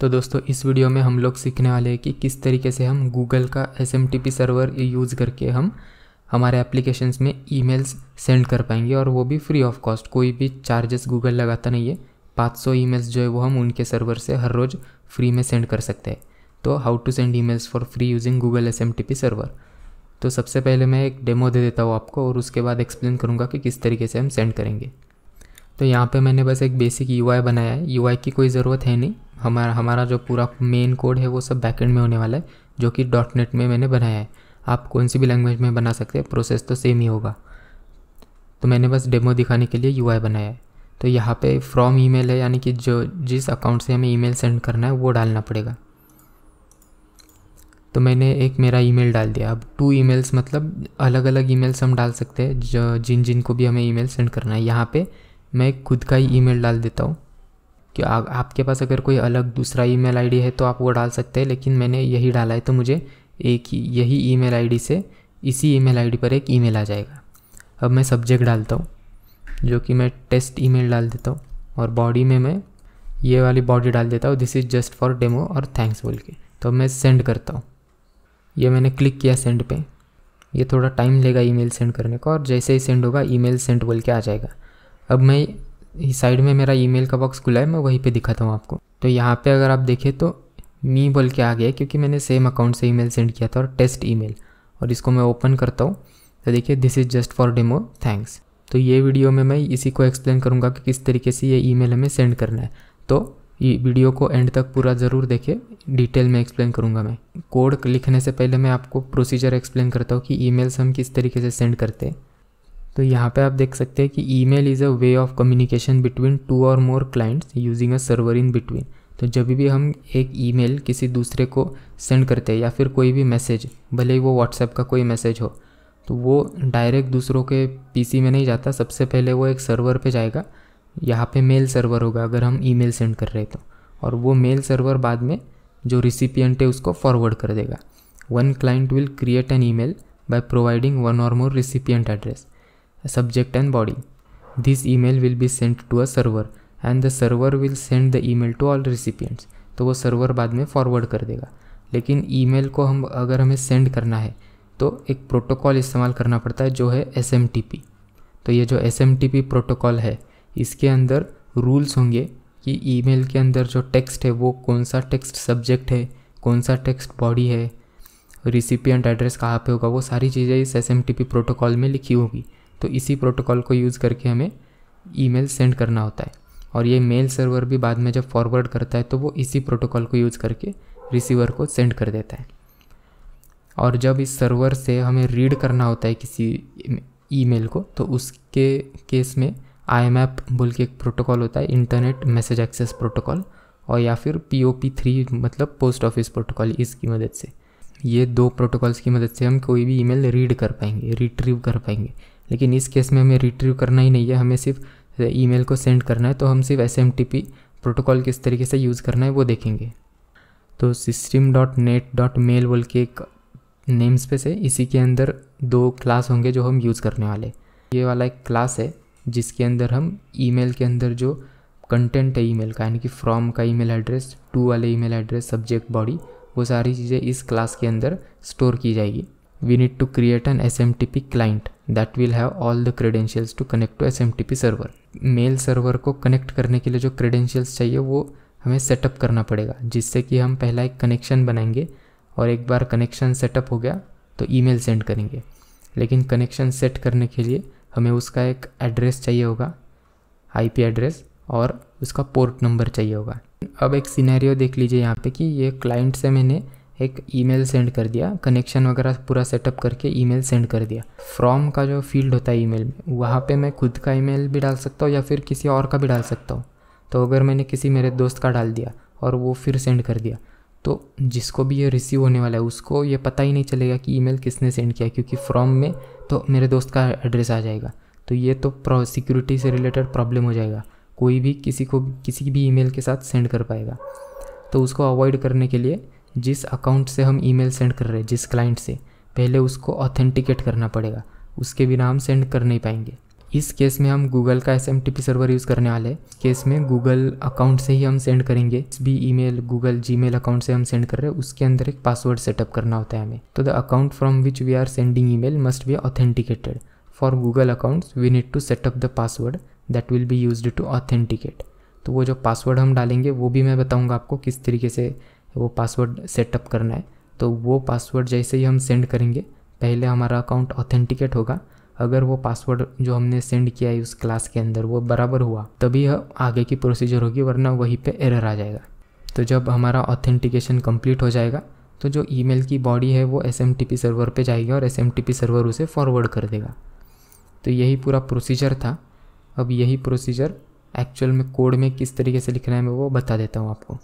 तो दोस्तों इस वीडियो में हम लोग सीखने वाले हैं कि किस तरीके से हम गूगल का एस सर्वर यूज़ करके हम हमारे एप्लीकेशंस में ईमेल्स सेंड कर पाएंगे और वो भी फ्री ऑफ कॉस्ट कोई भी चार्जेस गूगल लगाता नहीं है 500 ईमेल्स जो है वो हम उनके सर्वर से हर रोज़ फ्री में सेंड कर सकते हैं तो how to send emails for free using Google's server तो सबसे पहले मैं एक डेमो दे देता हूँ आपको और उसके बाद एक्सप्लेन करूँगा कि किस तरीके से हम सेंड करेंगे तो यहाँ पे मैंने बस एक बेसिक यू बनाया है यू की कोई ज़रूरत है नहीं हमारा हमारा जो पूरा मेन कोड है वो सब बैकेंड में होने वाला है जो कि डॉट नेट में मैंने बनाया है आप कौन सी भी लैंग्वेज में बना सकते हैं प्रोसेस तो सेम ही होगा तो मैंने बस डेमो दिखाने के लिए यू बनाया है तो यहाँ पे फ्रॉम ईमेल है यानी कि जो जिस अकाउंट से हमें ईमेल सेंड करना है वो डालना पड़ेगा तो मैंने एक मेरा ईमेल डाल दिया अब टू ईमेल्स मतलब अलग अलग ईमेल्स हम डाल सकते हैं जिन जिन को भी हमें ईमेल सेंड करना है यहाँ पे मैं खुद का ही ईमेल डाल देता हूँ कि आ, आपके पास अगर कोई अलग दूसरा ईमेल आईडी है तो आप वो डाल सकते हैं लेकिन मैंने यही डाला है तो मुझे एक ही यही ईमेल आईडी से इसी ईमेल आईडी पर एक ईमेल आ जाएगा अब मैं सब्जेक्ट डालता हूँ जो कि मैं टेस्ट ईमेल डाल देता हूँ और बॉडी में मैं ये वाली बॉडी डाल देता हूँ this is just for demo और थैंक्स बोल के तो मैं सेंड करता हूँ ये मैंने क्लिक किया सेंड पे ये थोड़ा टाइम लेगा ईमेल सेंड करने को और जैसे ही सेंड होगा ईमेल सेंड बोल के आ जाएगा अब मैं साइड में मेरा ईमेल का बॉक्स खुला है मैं वहीं पे दिखाता हूँ आपको तो यहाँ पे अगर आप देखें तो मी बोल के आ गया क्योंकि मैंने सेम अकाउंट से ईमेल सेंड किया था और टेस्ट ईमेल और इसको मैं ओपन करता हूँ तो देखिए this is just for demo thanks तो ये वीडियो में मैं इसी को एक्सप्लेन करूँगा कि किस तरीके से ये ईमेल हमें सेंड करना है तो ये वीडियो को एंड तक पूरा ज़रूर देखें डिटेल में एक्सप्लेन करूँगा मैं कोड लिखने से पहले मैं आपको प्रोसीजर एक्सप्लेन करता हूँ कि ईमेल्स हम किस तरीके से सेंड करते हैं तो यहाँ पे आप देख सकते हैं कि email is a way of communication between two or more clients using a server in between तो जब भी हम एक ईमेल किसी दूसरे को सेंड करते हैं या फिर कोई भी मैसेज भले ही वो व्हाट्सएप का कोई मैसेज हो तो वो डायरेक्ट दूसरों के पीसी में नहीं जाता सबसे पहले वो एक सर्वर पे जाएगा यहाँ पे मेल सर्वर होगा अगर हम ईमेल सेंड कर रहे तो और वो मेल सर्वर बाद में जो रिसिपियंट है उसको फॉरवर्ड कर देगा one client will create an email by providing one or more recipient address subject and body. This email will be sent to a server and the server will send the email to all recipients. तो वो server बाद में forward कर देगा लेकिन email को हम अगर हमें सेंड करना है तो एक प्रोटोकॉल इस्तेमाल करना पड़ता है जो है एस तो ये जो एस प्रोटोकॉल है इसके अंदर रूल्स होंगे कि ईमेल के अंदर जो टेक्स्ट है वो कौन सा टेक्स्ट सब्जेक्ट है कौन सा टेक्स्ट बॉडी है रिसिपियंट एड्रेस कहाँ पे होगा वो सारी चीज़ें इस एस एम प्रोटोकॉल में लिखी होगी तो इसी प्रोटोकॉल को यूज़ करके हमें ईमेल सेंड करना होता है और ये मेल सर्वर भी बाद में जब फॉरवर्ड करता है तो वो इसी प्रोटोकॉल को यूज़ करके रिसीवर को सेंड कर देता है और जब इस सर्वर से हमें रीड करना होता है किसी ईमेल को तो उसके केस में आई एम ऐप बोल के एक प्रोटोकॉल होता है इंटरनेट मैसेज एक्सेस प्रोटोकॉल और या फिर पी ओ पी थ्री मतलब पोस्ट ऑफिस प्रोटोकॉल इसकी मदद से ये दो प्रोटोकॉल्स की मदद से हम कोई भी ईमेल रीड कर पाएंगे रिट्रीव कर पाएंगे लेकिन इस केस में हमें रिट्रीव करना ही नहीं है हमें सिर्फ ईमेल को सेंड करना है तो हम सिर्फ एस प्रोटोकॉल किस तरीके से यूज़ करना है वो देखेंगे तो system dot net dot mail बोल के एक नेम स्पेस है इसी के अंदर दो क्लास होंगे जो हम यूज़ करने वाले ये वाला एक क्लास है जिसके अंदर हम ईमेल के अंदर जो कंटेंट है ईमेल का यानी कि फ्रॉम का ईमेल एड्रेस टू वाले ईमेल एड्रेस सब्जेक्ट बॉडी वो सारी चीज़ें इस क्लास के अंदर स्टोर की जाएगी we need to create an SMTP client that will have all the credentials to connect to SMTP server. Mail server को कनेक्ट करने के लिए जो क्रेडेंशियल्स चाहिए वो हमें सेटअप करना पड़ेगा जिससे कि हम पहला एक कनेक्शन बनाएंगे और एक बार कनेक्शन सेटअप हो गया तो ईमेल सेंड करेंगे लेकिन कनेक्शन सेट करने के लिए हमें उसका एक एड्रेस चाहिए होगा पी एड्रेस और उसका पोर्ट नंबर चाहिए होगा अब एक सिनेरियो देख लीजिए यहाँ पे कि ये क्लाइंट से मैंने एक ईमेल सेंड कर दिया कनेक्शन वगैरह पूरा सेटअप करके ईमेल सेंड कर दिया फ्रॉम का जो फील्ड होता है ईमेल में वहाँ पे मैं खुद का ईमेल भी डाल सकता हूँ या फिर किसी और का भी डाल सकता हूँ तो अगर मैंने किसी मेरे दोस्त का डाल दिया और वो फिर सेंड कर दिया तो जिसको भी ये रिसीव होने वाला है उसको ये पता ही नहीं चलेगा कि ईमेल किसने सेंड किया क्योंकि फ्रॉम में तो मेरे दोस्त का एड्रेस आ जाएगा तो ये तो सिक्योरिटी से रिलेटेड प्रॉब्लम हो जाएगा कोई भी किसी को किसी भी ईमेल के साथ सेंड कर पाएगा तो उसको अवॉइड करने के लिए जिस अकाउंट से हम ईमेल सेंड कर रहे हैं जिस क्लाइंट से पहले उसको ऑथेंटिकेट करना पड़ेगा उसके बिना हम सेंड कर नहीं पाएंगे इस केस में हम गूगल का एस सर्वर यूज़ करने वाले केस में गूगल अकाउंट से ही हम सेंड करेंगे भी email Google G account से हम सेंड कर रहे हैं उसके अंदर एक पासवर्ड सेटअप करना होता है हमें तो the account from which we are sending mail must be authenticated for Google accounts we need to setup the password that will be use to authenticate तो वो जो पासवर्ड हम डालेंगे वो भी मैं बताऊँगा आपको किस तरीके से तो वो पासवर्ड सेटअप करना है तो वो पासवर्ड जैसे ही हम सेंड करेंगे पहले हमारा अकाउंट ऑथेंटिकेट होगा अगर वो पासवर्ड जो हमने सेंड किया है उस क्लास के अंदर वो बराबर हुआ तभी आगे की प्रोसीजर होगी वरना वहीं पे एरर आ जाएगा तो जब हमारा ऑथेंटिकेशन कंप्लीट हो जाएगा तो जो ईमेल की बॉडी है वो एस सर्वर पे जाएगी और एस सर्वर उसे फॉरवर्ड कर देगा तो यही पूरा प्रोसीजर था अब यही प्रोसीजर एक्चुअल में कोड में किस तरीके से लिखना है मैं वो बता देता हूँ आपको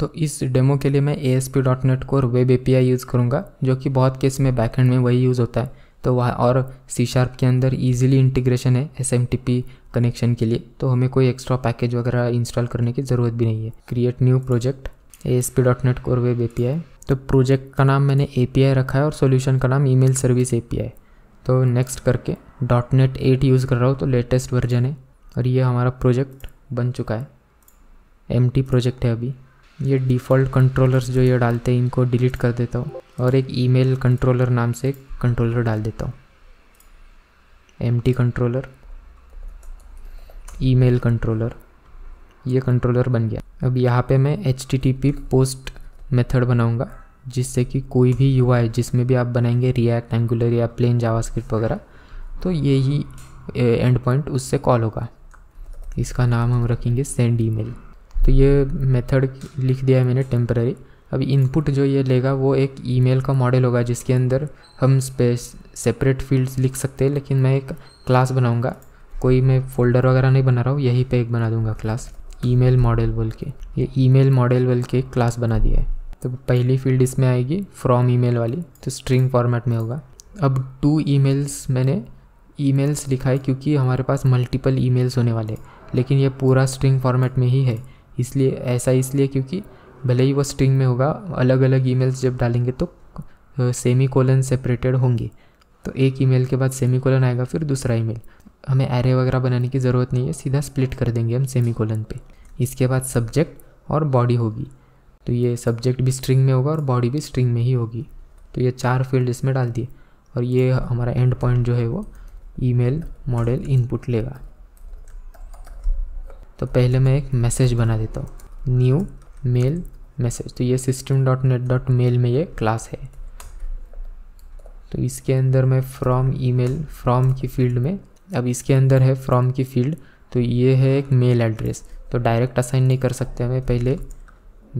तो इस डेमो के लिए मैं A S P dot net और web A P I use करूँगा जो कि बहुत केस में बैकहेंड में वही यूज़ होता है तो वह और सी शार्प के अंदर ईजिली इंटीग्रेशन है S M T P connection के लिए तो हमें कोई एक्स्ट्रा पैकेज वगैरह इंस्टॉल करने की ज़रूरत भी नहीं है create new project A S P dot net और वेब ए पी आई तो प्रोजेक्ट का नाम मैंने ए पी आई रखा है और सोल्यूशन का नाम email service A P I तो नेक्स्ट करके डॉट नेट एट यूज़ कर रहा हूँ तो लेटेस्ट वर्जन है और ये हमारा प्रोजेक्ट बन चुका है एम टी प्रोजेक्ट है अभी ये डिफ़ॉल्ट कंट्रोलर्स जो ये डालते हैं इनको डिलीट कर देता हूँ और एक ईमेल कंट्रोलर नाम से कंट्रोलर डाल देता हूँ एम कंट्रोलर ईमेल कंट्रोलर ये कंट्रोलर बन गया अब यहाँ पे मैं एच पोस्ट मेथड बनाऊँगा जिससे कि कोई भी युवा है जिसमें भी आप बनाएंगे रिएक्ट एंगुलर या प्लेन जावास्क्रिप्ट वगैरह तो ये ही एंड पॉइंट उससे कॉल होगा इसका नाम हम रखेंगे सेंड ईमेल तो ये मेथड लिख दिया है मैंने टेम्प्रेरी अब इनपुट जो ये लेगा वो एक ईमेल का मॉडल होगा जिसके अंदर हम स्पेस सेपरेट फील्ड्स लिख सकते हैं लेकिन मैं एक क्लास बनाऊँगा कोई मैं फोल्डर वगैरह नहीं बना रहा हूँ यहीं पे एक बना दूँगा क्लास ईमेल मॉडल बोल के ये ईमेल मॉडल बोल के क्लास बना दिया है तो पहली फील्ड इसमें आएगी फ्रॉम ईमेल वाली तो स्ट्रिंग फॉर्मेट में होगा अब टू ईमेल्स मैंने ईमेल्स लिखा है क्योंकि हमारे पास मल्टीपल ईमेल्स होने वाले लेकिन ये पूरा स्ट्रिंग फॉर्मेट में ही है इसलिए ऐसा इसलिए क्योंकि भले ही वो स्ट्रिंग में होगा अलग अलग ईमेल्स जब डालेंगे तो सेमी कोलन सेपरेटेड होंगे तो एक ईमेल के बाद सेमी कोलन आएगा फिर दूसरा ईमेल हमें एरे वगैरह बनाने की ज़रूरत नहीं है सीधा स्प्लिट कर देंगे हम सेमी कोलन पर इसके बाद सब्जेक्ट और बॉडी होगी तो ये सब्जेक्ट भी स्ट्रिंग में होगा और बॉडी भी स्ट्रिंग में ही होगी तो ये चार फील्ड इसमें डाल दिए और ये हमारा एंड पॉइंट जो है वो ईमेल मॉडल इनपुट लेगा तो पहले मैं एक मैसेज बना देता हूँ न्यू मेल मैसेज तो ये system dot net dot mail में ये क्लास है तो इसके अंदर मैं फ्रॉम ईमेल फ्रॉम की फील्ड में अब इसके अंदर है फ्रॉम की फील्ड तो ये है एक मेल एड्रेस तो डायरेक्ट असाइन नहीं कर सकते मैं पहले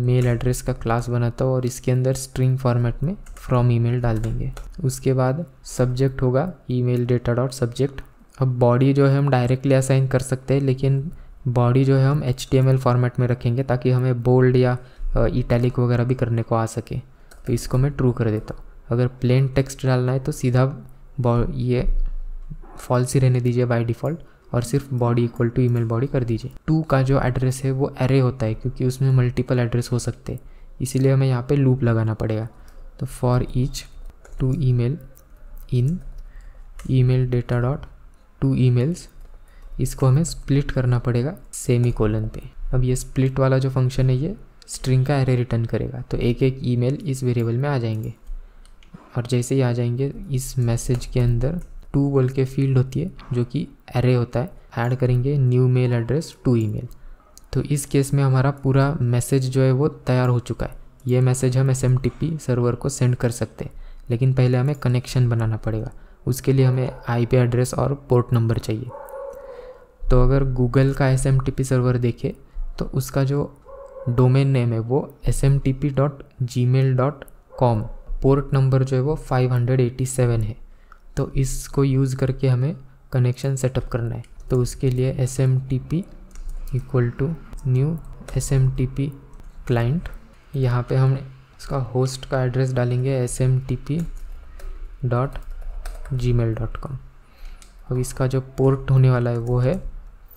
मेल एड्रेस का क्लास बनाता हूँ और इसके अंदर स्ट्रिंग फॉर्मेट में फ्रॉम ईमेल डाल देंगे उसके बाद सब्जेक्ट होगा ईमेल डेटा डॉट सब्जेक्ट अब बॉडी जो है हम डायरेक्टली असाइन कर सकते हैं लेकिन बॉडी जो है हम एच फॉर्मेट में रखेंगे ताकि हमें बोल्ड या इटैलिक वगैरह भी करने को आ सके तो इसको मैं ट्रू कर देता हूँ अगर प्लेन टेक्स्ट डालना है तो सीधा ये फॉल्स ही रहने दीजिए बाय डिफ़ॉल्ट और सिर्फ body equal to email body कर दीजिए टू का जो एड्रेस है वो एरे होता है क्योंकि उसमें मल्टीपल एड्रेस हो सकते हैं इसीलिए हमें यहाँ पे लूप लगाना पड़ेगा तो for each to email in email data dot to emails इसको हमें स्प्लिट करना पड़ेगा सेमी कोलन पे अब ये स्प्लिट वाला जो फंक्शन है ये स्ट्रिंग का एरे रिटर्न करेगा तो एक एक ईमेल इस वेरिएबल में आ जाएंगे और जैसे ही आ जाएंगे इस मैसेज के अंदर टू बोल के फील्ड होती है जो कि एरे होता है ऐड करेंगे new mail address to e तो इस केस में हमारा पूरा मैसेज जो है वो तैयार हो चुका है ये मैसेज हम एस सर्वर को सेंड कर सकते हैं लेकिन पहले हमें कनेक्शन बनाना पड़ेगा उसके लिए हमें आईपी एड्रेस और पोर्ट नंबर चाहिए तो अगर गूगल का S M T P server देखे तो उसका जो डोमेन नेम है वो S M T P dot Gmail dot com port number जो है वो फाइव हंड्रेड एटी सेवन है तो इसको यूज़ करके हमें कनेक्शन सेटअप करना है तो उसके लिए S M T P equal to new S M T P client यहाँ पर हम इसका होस्ट का एड्रेस डालेंगे S M T P dot Gmail dot com अब इसका जो पोर्ट होने वाला है वो है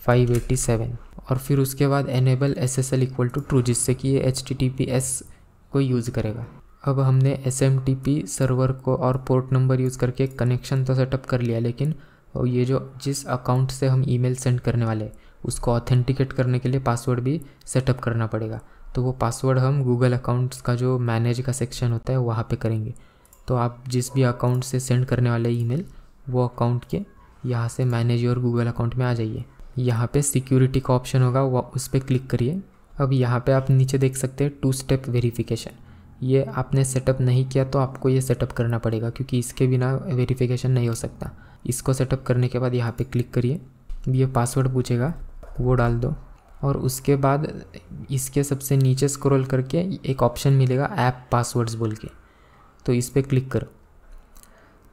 587 और फिर उसके बाद enable S S L equal to true जिससे कि ये H T T P S को यूज़ करेगा अब हमने S M T P server को और पोर्ट नंबर यूज़ करके कनेक्शन तो सेटअप कर लिया लेकिन ये जो जिस अकाउंट से हम ईमेल सेंड करने वाले हैं उसको ऑथेंटिकेट करने के लिए पासवर्ड भी सेटअप करना पड़ेगा तो वो पासवर्ड हम गूगल अकाउंट्स का जो मैनेज का सेक्शन होता है वहाँ पे करेंगे तो आप जिस भी अकाउंट से सेंड करने वाले ईमेल वो अकाउंट के यहाँ से मैनेज योर गूगल अकाउंट में आ जाइए यहाँ पे सिक्योरिटी का ऑप्शन होगा वह उस पर क्लिक करिए अब यहाँ पे आप नीचे देख सकते हैं टू स्टेप वेरिफिकेशन ये आपने सेटअप नहीं किया तो आपको ये सेटअप करना पड़ेगा क्योंकि इसके बिना वेरिफिकेशन नहीं हो सकता इसको सेटअप करने के बाद यहाँ पे क्लिक करिए ये पासवर्ड पूछेगा वो डाल दो और उसके बाद इसके सबसे नीचे स्क्रॉल करके एक ऑप्शन मिलेगा ऐप पासवर्ड्स बोल के तो इस पर क्लिक करो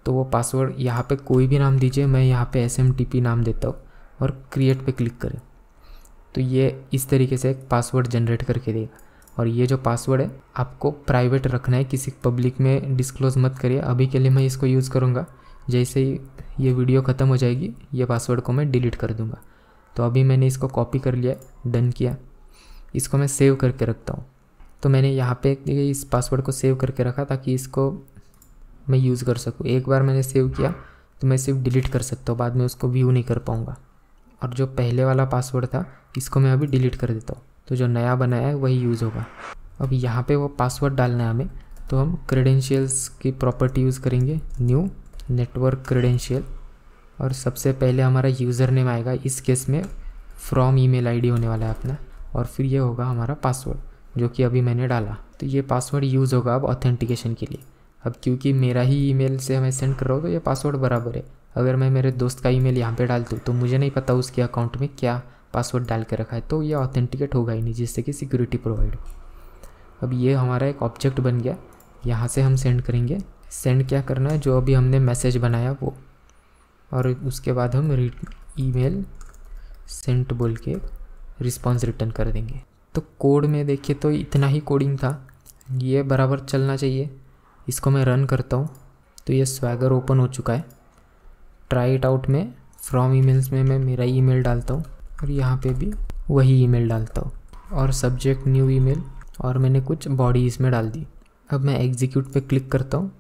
तो वो पासवर्ड यहाँ पे कोई भी नाम दीजिए मैं यहाँ पे एस नाम देता हूँ और क्रिएट पे क्लिक करें तो ये इस तरीके से एक पासवर्ड जनरेट करके देगा और ये जो पासवर्ड है आपको प्राइवेट रखना है किसी पब्लिक में डिस्क्लोज मत करिए अभी के लिए मैं इसको यूज़ करूँगा जैसे ही ये वीडियो ख़त्म हो जाएगी ये पासवर्ड को मैं डिलीट कर दूँगा तो अभी मैंने इसको कॉपी कर लिया डन किया इसको मैं सेव करके रखता हूँ तो मैंने यहाँ पे इस पासवर्ड को सेव करके रखा ताकि इसको मैं यूज़ कर सकूँ एक बार मैंने सेव किया तो मैं सिर्फ डिलीट कर सकता हूँ बाद में उसको व्यू नहीं कर पाऊँगा और जो पहले वाला पासवर्ड था इसको मैं अभी डिलीट कर देता हूँ तो जो नया बनाया है वही यूज़ होगा अब यहाँ पे वो पासवर्ड डालना है हमें तो हम क्रेडेंशियल्स की प्रॉपर्टी यूज़ करेंगे न्यू नेटवर्क क्रेडेंशियल और सबसे पहले हमारा यूज़र नेम आएगा इस केस में फ्रॉम ईमेल आईडी होने वाला है अपना और फिर ये होगा हमारा पासवर्ड जो कि अभी मैंने डाला तो ये पासवर्ड यूज़ होगा अब ऑथेंटिकेशन के लिए अब क्योंकि मेरा ही ईमेल से हमें सेंड कर रहा हो तो ये पासवर्ड बराबर है अगर मैं मेरे दोस्त का ईमेल यहाँ पे डाल दूँ तो मुझे नहीं पता उसके अकाउंट में क्या पासवर्ड डाल के रखा है तो ये ऑथेंटिकेट होगा ही नहीं जिससे कि सिक्योरिटी प्रोवाइड अब ये हमारा एक ऑब्जेक्ट बन गया यहाँ से हम सेंड करेंगे सेंड क्या करना है जो अभी हमने मैसेज बनाया वो और उसके बाद हम ई मेल सेंट बोल के रिस्पॉन्स रिटर्न कर देंगे तो कोड में देखिए तो इतना ही कोडिंग था ये बराबर चलना चाहिए इसको मैं रन करता हूँ तो ये स्वैगर ओपन हो चुका है ट्राई इट आउट में फ्रॉम ईमेल्स में मैं मेरा ईमेल डालता हूँ और यहाँ पे भी वही ईमेल डालता हूँ और सब्जेक्ट न्यू ईमेल और मैंने कुछ बॉडी इसमें डाल दी अब मैं एग्जीक्यूट पे क्लिक करता हूँ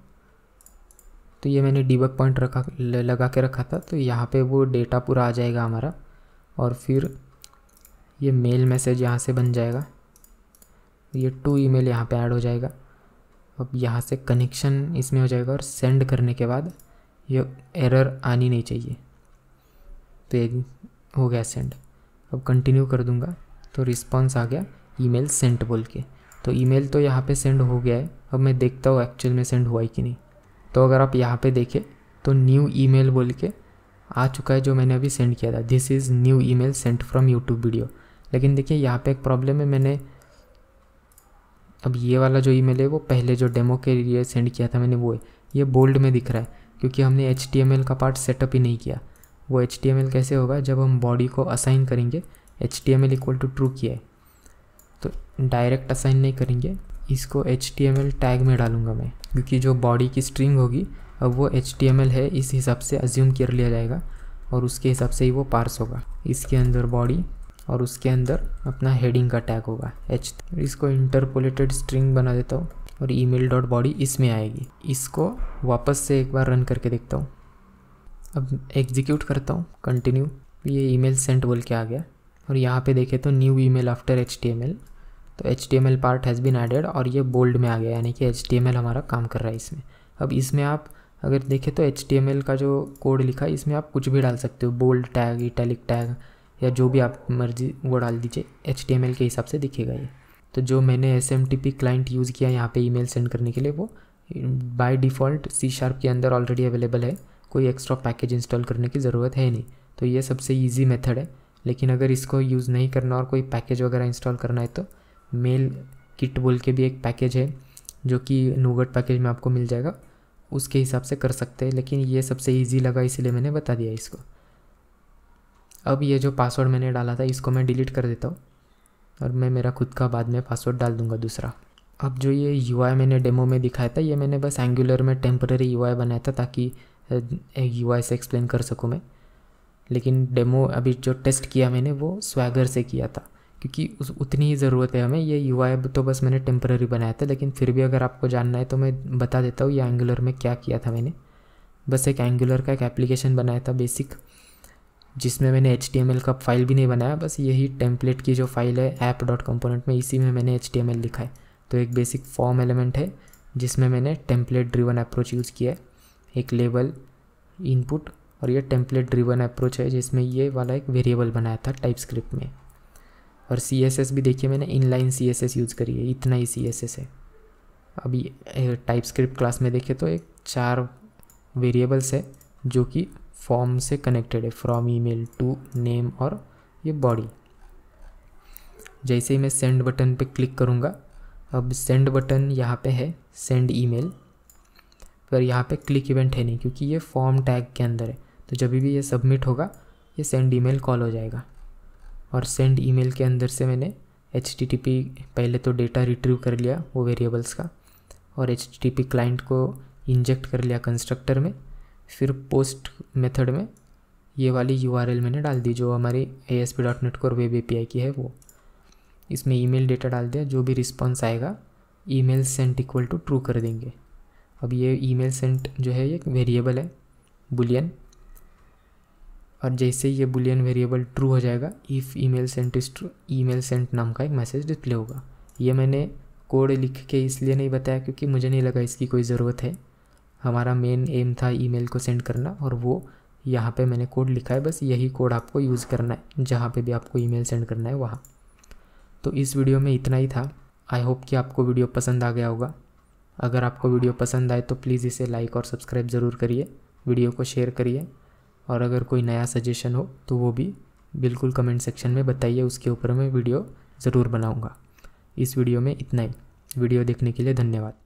तो ये मैंने डिबक पॉइंट रखा लगा के रखा था तो यहाँ पे वो डेटा पूरा आ जाएगा हमारा और फिर ये मेल मैसेज यहाँ से बन जाएगा ये टू ईमेल यहाँ पर ऐड हो जाएगा अब यहाँ से कनेक्शन इसमें हो जाएगा और सेंड करने के बाद ये एरर आनी नहीं चाहिए तो एक हो गया सेंड अब कंटिन्यू कर दूंगा तो रिस्पॉन्स आ गया ईमेल सेंट बोल के तो ईमेल तो यहाँ पे सेंड हो गया है अब मैं देखता हूँ एक्चुअल में सेंड हुआ है कि नहीं तो अगर आप यहाँ पे देखें तो न्यू ईमेल बोल के आ चुका है जो मैंने अभी सेंड किया था this is new email sent from YouTube video लेकिन देखिए यहाँ पे एक प्रॉब्लम है मैंने अब ये वाला जो ईमेल है वो पहले जो डेमो के लिए सेंड किया था मैंने वो है ये बोल्ड में दिख रहा है क्योंकि हमने एच का पार्ट सेटअप ही नहीं किया वो एच कैसे होगा जब हम बॉडी को असाइन करेंगे H T M L equal to true किया है तो डायरेक्ट असाइन नहीं करेंगे इसको H T M L tag में डालूंगा मैं क्योंकि जो बॉडी की स्ट्रिंग होगी अब वो एच टी एम एल है इस हिसाब से अज्यूम कर लिया जाएगा और उसके हिसाब से ही वो पार्स होगा इसके अंदर बॉडी और उसके अंदर अपना हेडिंग का टैग होगा एच इसको इंटरपोलेटेड स्ट्रिंग बना देता हूँ और ई मेल डॉट बॉडी इसमें आएगी इसको वापस से एक बार रन करके देखता हूँ अब एग्जीक्यूट करता हूँ कंटिन्यू ये ईमेल सेंट बोल के आ गया और यहाँ पे देखे तो न्यू ईमेल आफ्टर एच तो H part has been added और ये बोल्ड में आ गया यानी कि एच हमारा काम कर रहा है इसमें अब इसमें आप अगर देखें तो एच का जो कोड लिखा है इसमें आप कुछ भी डाल सकते हो बोल्ड टैग इटैलिक टैग या जो भी आप मर्जी वो डाल दीजिए एच के हिसाब से दिखेगा ये तो जो मैंने S M T P client use किया यहाँ पे ईमेल सेंड करने के लिए वो बाय डिफ़ॉल्ट सी शार्प के अंदर ऑलरेडी अवेलेबल है कोई एक्स्ट्रा पैकेज इंस्टॉल करने की ज़रूरत है नहीं तो ये सबसे ईजी मेथड है लेकिन अगर इसको यूज़ नहीं करना और कोई पैकेज वगैरह इंस्टॉल करना है तो मेल किट बोल के भी एक पैकेज है जो कि नूगट पैकेज में आपको मिल जाएगा उसके हिसाब से कर सकते हैं लेकिन ये सबसे ईजी लगा इसीलिए मैंने बता दिया इसको अब ये जो पासवर्ड मैंने डाला था इसको मैं डिलीट कर देता हूँ और मैं मेरा खुद का बाद में पासवर्ड डाल दूंगा दूसरा अब जो ये यू मैंने डेमो में दिखाया था ये मैंने बस एंगुलर में टेम्पररी यू बनाया था ताकि यू से एक्सप्लेन कर सकूँ मैं लेकिन डेमो अभी जो टेस्ट किया मैंने वो स्वैगर से किया था क्योंकि उस उतनी ही ज़रूरत है हमें ये यू तो बस मैंने टेम्पररी बनाया था लेकिन फिर भी अगर आपको जानना है तो मैं बता देता हूँ ये एंगुलर में क्या किया था मैंने बस एक एंगुलर का एक एप्लीकेशन बनाया था बेसिक जिसमें मैंने एच का फाइल भी नहीं बनाया बस यही टेम्पलेट की जो फाइल है ऐप डॉट कम्पोनेंट में इसी में मैंने एच लिखा है तो एक बेसिक फॉर्म एलिमेंट है जिसमें मैंने टेम्पलेट ड्रिवन अप्रोच यूज़ किया है एक लेबल इनपुट और ये टेम्पलेट ड्रिवन अप्रोच है जिसमें ये वाला एक वेरिएबल बनाया था टाइप स्क्रिप्ट में और सी भी देखिए मैंने इनलाइन सी यूज़ करी है इतना ही सी है अभी टाइप स्क्रिप्ट क्लास में देखे तो एक चार वेरिएबल्स है जो कि फॉर्म से कनेक्टेड है फ्रॉम ईमेल टू नेम और ये बॉडी जैसे ही मैं सेंड बटन पे क्लिक करूँगा अब सेंड बटन यहाँ पे है सेंड ईमेल पर यहाँ पे क्लिक इवेंट है नहीं क्योंकि ये फॉर्म टैग के अंदर है तो जब भी ये सबमिट होगा ये सेंड ईमेल कॉल हो जाएगा और सेंड ईमेल के अंदर से मैंने एच पहले तो डेटा रिट्रीव कर लिया वो वेरिएबल्स का और एच क्लाइंट को इंजेक्ट कर लिया कंस्ट्रक्टर में फिर पोस्ट मेथड में ये वाली यू मैंने डाल दी जो हमारी A S P dot net core web A P I की है वो इसमें ई मेल डेटा डाल दिया जो भी रिस्पॉन्स आएगा email sent equal to true कर देंगे अब ये ई मेल सेंट जो है ये वेरिएबल है बुलियन और जैसे ये बुलियन वेरिएबल ट्रू हो जाएगा if mail sent is true mail sent नाम का एक मैसेज डिस्प्ले होगा ये मैंने कोड लिख के इसलिए नहीं बताया क्योंकि मुझे नहीं लगा इसकी कोई ज़रूरत है हमारा मेन एम था ईमेल को सेंड करना और वो यहाँ पे मैंने कोड लिखा है बस यही कोड आपको यूज़ करना है जहाँ पे भी आपको ईमेल सेंड करना है वहाँ तो इस वीडियो में इतना ही था आई होप कि आपको वीडियो पसंद आ गया होगा अगर आपको वीडियो पसंद आए तो प्लीज़ इसे लाइक और सब्सक्राइब ज़रूर करिए वीडियो को शेयर करिए और अगर कोई नया सजेशन हो तो वो भी बिल्कुल कमेंट सेक्शन में बताइए उसके ऊपर मैं वीडियो ज़रूर बनाऊँगा इस वीडियो में इतना ही वीडियो देखने के लिए धन्यवाद